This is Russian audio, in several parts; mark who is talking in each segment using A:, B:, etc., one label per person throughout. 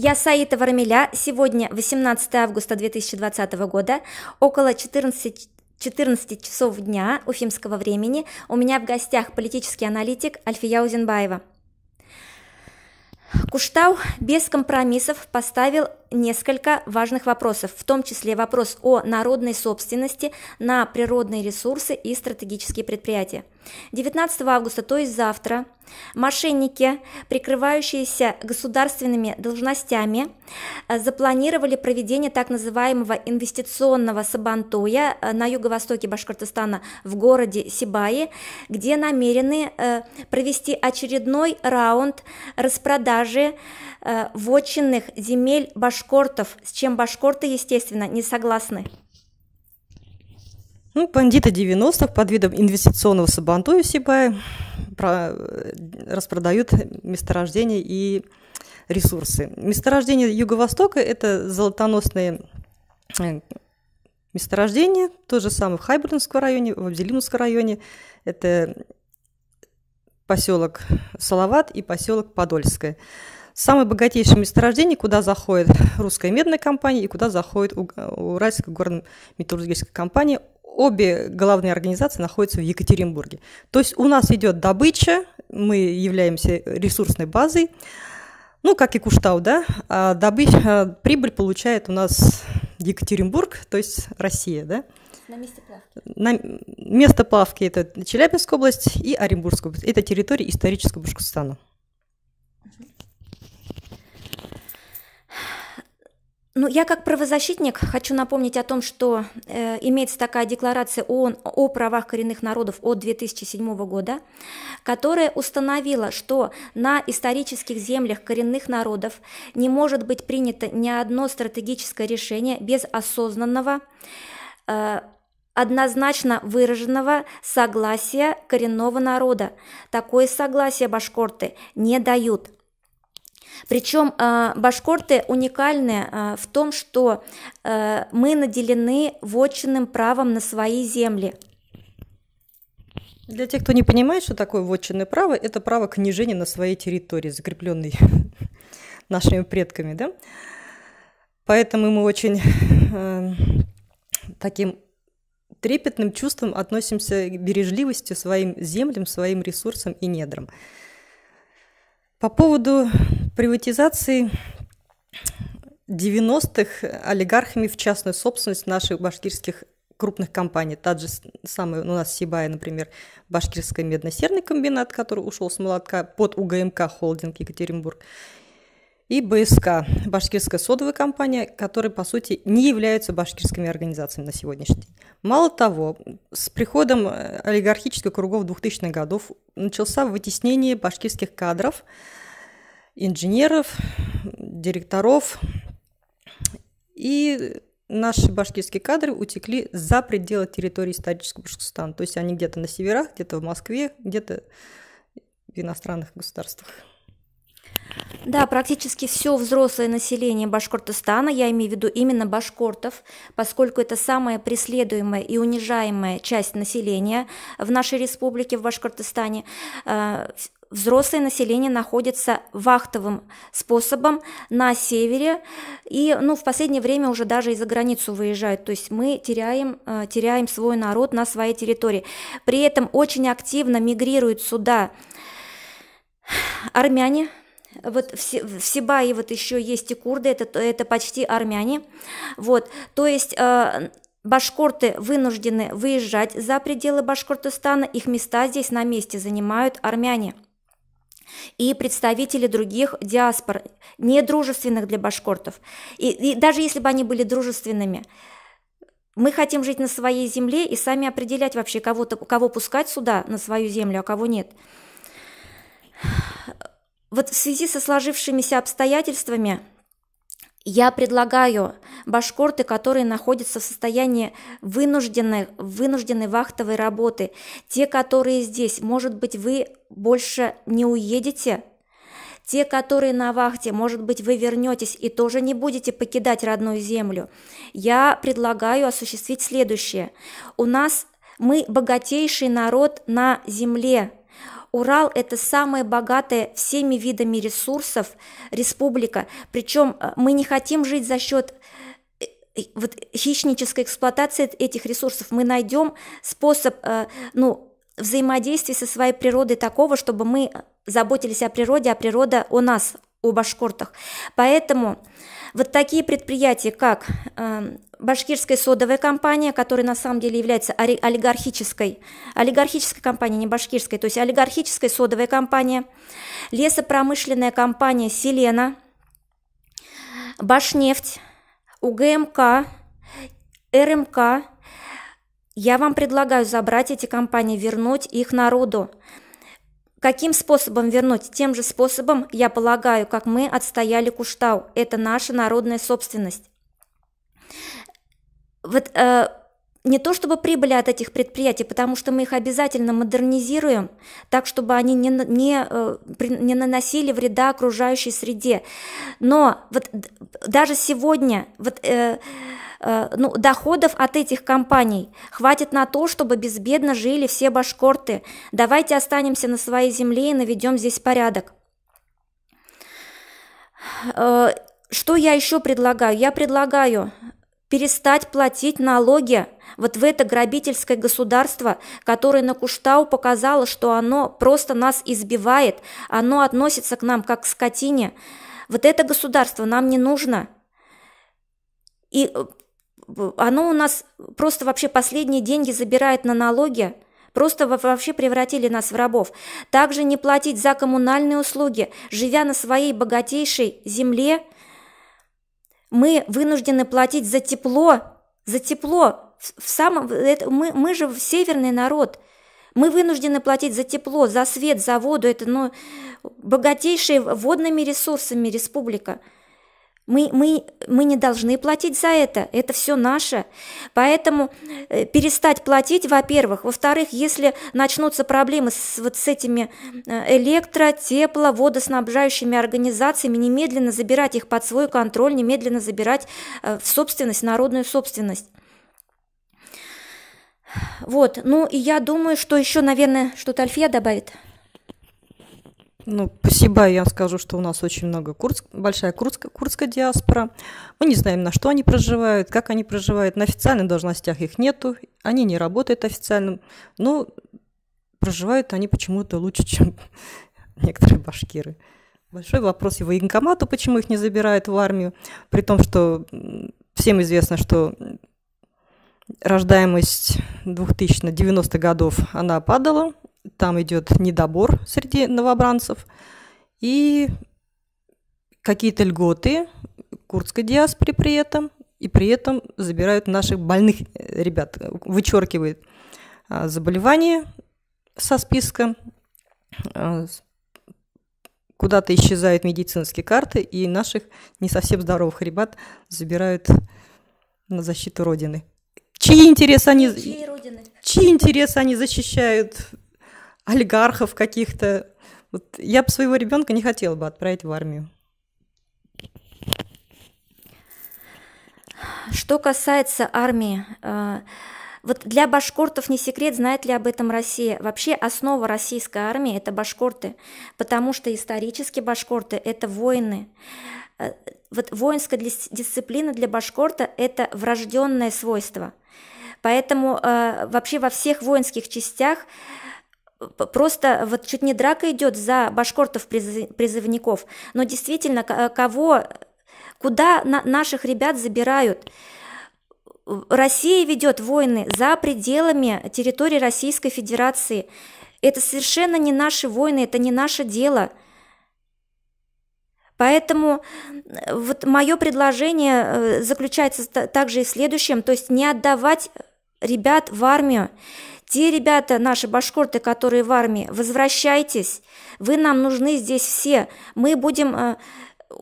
A: Я Саита Вармеля. Сегодня 18 августа 2020 года, около 14 14 часов дня уфимского времени у меня в гостях политический аналитик Альфия Узенбаева. Куштау без компромиссов поставил несколько важных вопросов, в том числе вопрос о народной собственности на природные ресурсы и стратегические предприятия. 19 августа, то есть завтра, Мошенники, прикрывающиеся государственными должностями, э, запланировали проведение так называемого инвестиционного сабантуя э, на юго-востоке Башкортостана в городе Сибаи, где намерены э, провести очередной раунд распродажи вотчинных земель башкортов, с чем башкорты, естественно, не согласны.
B: Ну, бандиты 90-х под видом инвестиционного сабантуя Сибая распродают месторождения и ресурсы. Месторождение Юго-Востока – это золотоносные э, месторождения, то же самое в Хайбернском районе, в Абделимовском районе. Это поселок Салават и поселок Подольское. Самое богатейшее месторождение, куда заходит русская медная компания и куда заходит Уральская горно-металлургическая компания обе главные организации находятся в Екатеринбурге. То есть у нас идет добыча, мы являемся ресурсной базой, ну, как и Куштау, да, а добыча, прибыль получает у нас Екатеринбург, то есть Россия, да. На месте плавки. На место плавки – это Челябинская область и Оренбургская область. Это территория исторического Башкортостана.
A: Ну, я как правозащитник хочу напомнить о том, что э, имеется такая декларация ООН о правах коренных народов от 2007 года, которая установила, что на исторических землях коренных народов не может быть принято ни одно стратегическое решение без осознанного э, однозначно выраженного согласия коренного народа. Такое согласие башкорты не дают – причем а, башкорты уникальны а, в том, что а, мы наделены
B: вотчинным правом на свои земли. Для тех, кто не понимает, что такое вотчинное право, это право княжения на своей территории, закрепленной нашими предками, да? Поэтому мы очень э, таким трепетным чувством относимся к бережливости своим землям, своим ресурсам и недрам. По поводу приватизации 90-х олигархами в частную собственность наших башкирских крупных компаний. Тот же самый у нас Сибая, например, башкирский медно-серный комбинат, который ушел с молотка под УГМК холдинг Екатеринбург и БСК, башкирская содовая компания, которые, по сути, не являются башкирскими организациями на сегодняшний день. Мало того, с приходом э, олигархических кругов 2000-х годов начался вытеснение башкирских кадров, инженеров, директоров, и наши башкирские кадры утекли за пределы территории исторического Башкортостана. То есть они где-то на северах, где-то в Москве, где-то в иностранных государствах. Да, практически
A: все взрослое население Башкортостана, я имею в виду именно башкортов, поскольку это самая преследуемая и унижаемая часть населения в нашей республике, в Башкортостане, э, взрослое население находится вахтовым способом на севере и ну, в последнее время уже даже и за границу выезжают. То есть мы теряем, э, теряем свой народ на своей территории. При этом очень активно мигрируют сюда армяне, вот в, в Сибае вот еще есть и курды, это, это почти армяне, вот, то есть э, башкорты вынуждены выезжать за пределы Башкортостана, их места здесь на месте занимают армяне и представители других диаспор, недружественных для башкортов. И, и даже если бы они были дружественными, мы хотим жить на своей земле и сами определять вообще, кого, кого пускать сюда, на свою землю, а кого нет. Вот в связи со сложившимися обстоятельствами я предлагаю башкорты, которые находятся в состоянии вынужденной, вынужденной вахтовой работы, те, которые здесь, может быть, вы больше не уедете, те, которые на вахте, может быть, вы вернетесь и тоже не будете покидать родную землю. Я предлагаю осуществить следующее. У нас мы богатейший народ на земле, Урал – это самая богатая всеми видами ресурсов республика, причем э, мы не хотим жить за счет э, вот хищнической эксплуатации этих ресурсов. Мы найдем способ э, ну, взаимодействия со своей природой такого, чтобы мы заботились о природе, а природа о нас, о башкортах. Поэтому вот такие предприятия, как э, башкирская содовая компания, которая на самом деле является олигархической, олигархической компанией, не башкирской, то есть олигархическая содовая компания, лесопромышленная компания «Селена», «Башнефть», УГМК, РМК. Я вам предлагаю забрать эти компании, вернуть их народу. Каким способом вернуть? Тем же способом, я полагаю, как мы отстояли Куштау. Это наша народная собственность. Вот э, не то чтобы прибыли от этих предприятий, потому что мы их обязательно модернизируем, так чтобы они не, не, э, не наносили вреда окружающей среде. Но вот даже сегодня вот э, Э, ну, доходов от этих компаний хватит на то, чтобы безбедно жили все башкорты. Давайте останемся на своей земле и наведем здесь порядок. Э, что я еще предлагаю? Я предлагаю перестать платить налоги вот в это грабительское государство, которое на Куштау показало, что оно просто нас избивает, оно относится к нам как к скотине. Вот это государство нам не нужно. И э, оно у нас просто вообще последние деньги забирает на налоги, просто вообще превратили нас в рабов. Также не платить за коммунальные услуги, живя на своей богатейшей земле, мы вынуждены платить за тепло, за тепло. В самом, это, мы, мы же северный народ, мы вынуждены платить за тепло, за свет, за воду, это ну, богатейшая водными ресурсами республика – мы, мы, мы не должны платить за это, это все наше. Поэтому э, перестать платить, во-первых. Во-вторых, если начнутся проблемы с, вот с этими э, электро, тепло, водоснабжающими организациями, немедленно забирать их под свой контроль, немедленно забирать э, в собственность, народную собственность. Вот, ну и я думаю, что еще, наверное, что-то Альфия
B: добавит. Ну, спасибо, я скажу, что у нас очень много курск, большая курск, курдская диаспора. Мы не знаем, на что они проживают, как они проживают. На официальных должностях их нету, они не работают официальным, но ну, проживают они почему-то лучше, чем некоторые башкиры. Большой вопрос и военкомату, почему их не забирают в армию, при том, что всем известно, что рождаемость 2000-90-х годов, она падала, там идет недобор среди новобранцев и какие-то льготы курдской диаспоре при этом, и при этом забирают наших больных э, ребят, э, вычеркивают а, заболевания со списка, а, куда-то исчезают медицинские карты, и наших не совсем здоровых ребят забирают на защиту Родины. Чьи интересы они... Чьи, Чьи интересы они защищают, олигархов каких-то. Вот я бы своего ребенка не хотела бы отправить в армию.
A: Что касается армии, э, вот для башкортов не секрет, знает ли об этом Россия. Вообще основа российской армии – это башкорты, потому что исторически башкорты – это воины. Э, вот воинская дисциплина для башкорта – это врожденное свойство. Поэтому э, вообще во всех воинских частях просто вот чуть не драка идет за башкортов-призывников, но действительно, кого, куда наших ребят забирают? Россия ведет войны за пределами территории Российской Федерации. Это совершенно не наши войны, это не наше дело. Поэтому э, вот мое предложение э, заключается также и в следующем, то есть не отдавать ребят в армию. Те ребята, наши башкорты, которые в армии, возвращайтесь. Вы нам нужны здесь все. Мы будем... Э,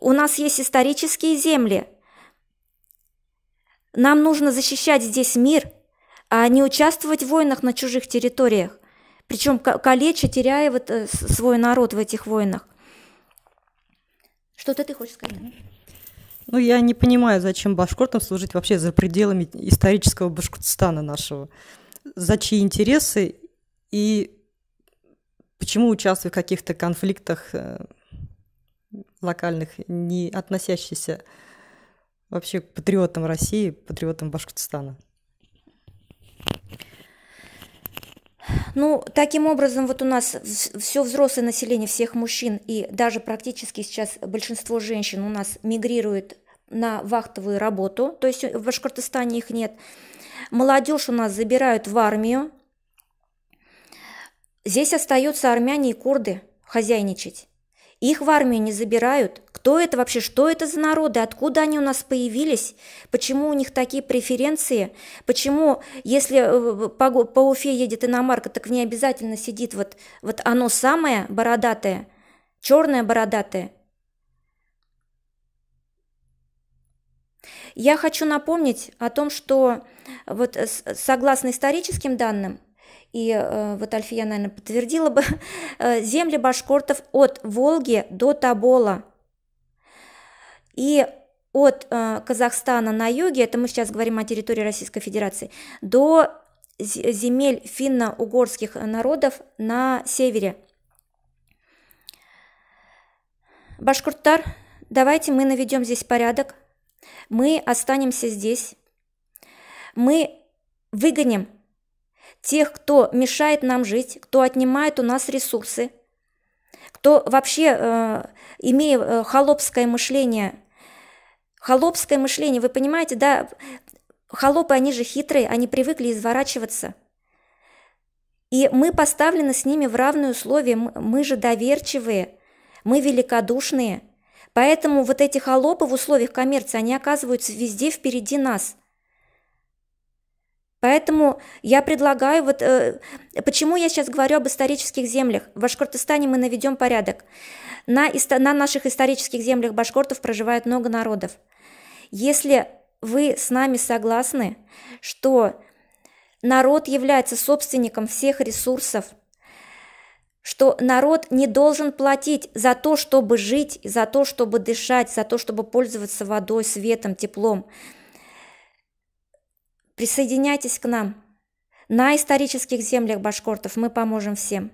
A: у нас есть исторические земли. Нам нужно защищать здесь мир, а не участвовать в войнах на чужих территориях. Причем калеча, теряя вот э, свой народ в этих войнах. Что-то ты хочешь сказать?
B: Ну, я не понимаю, зачем башкортам служить вообще за пределами исторического Башкортостана нашего за чьи интересы и почему участвую в каких-то конфликтах э, локальных, не относящихся вообще к патриотам России, патриотам Башкортостана.
A: Ну, таким образом, вот у нас все взрослое население всех мужчин и даже практически сейчас большинство женщин у нас мигрирует на вахтовую работу, то есть в Башкортостане их нет. Молодежь у нас забирают в армию. Здесь остаются армяне и курды хозяйничать. Их в армию не забирают. Кто это вообще? Что это за народы? Откуда они у нас появились? Почему у них такие преференции? Почему, если э, по, по Уфе едет иномарка, так в ней обязательно сидит вот, вот оно самое бородатое, черное бородатое? Я хочу напомнить о том, что вот э, согласно историческим данным, и э, вот Альфия, наверное, подтвердила бы, э, земли башкортов от Волги до Табола. И от Казахстана на юге, это мы сейчас говорим о территории Российской Федерации, до земель финно-угорских народов на севере. Башкуртар, давайте мы наведем здесь порядок – мы останемся здесь, мы выгоним тех, кто мешает нам жить, кто отнимает у нас ресурсы, кто вообще, э, имея э, холопское мышление, холопское мышление, вы понимаете, да, холопы, они же хитрые, они привыкли изворачиваться. И мы поставлены с ними в равные условия, мы же доверчивые, мы великодушные – Поэтому вот эти холопы в условиях коммерции, они оказываются везде впереди нас. Поэтому я предлагаю, вот э, почему я сейчас говорю об исторических землях. В Башкортостане мы наведем порядок. На, на наших исторических землях башкортов проживает много народов. Если вы с нами согласны, что народ является собственником всех ресурсов – что народ не должен платить за то, чтобы жить, за то, чтобы дышать, за то, чтобы пользоваться водой, светом, теплом. Присоединяйтесь к нам. На исторических землях башкортов мы поможем всем.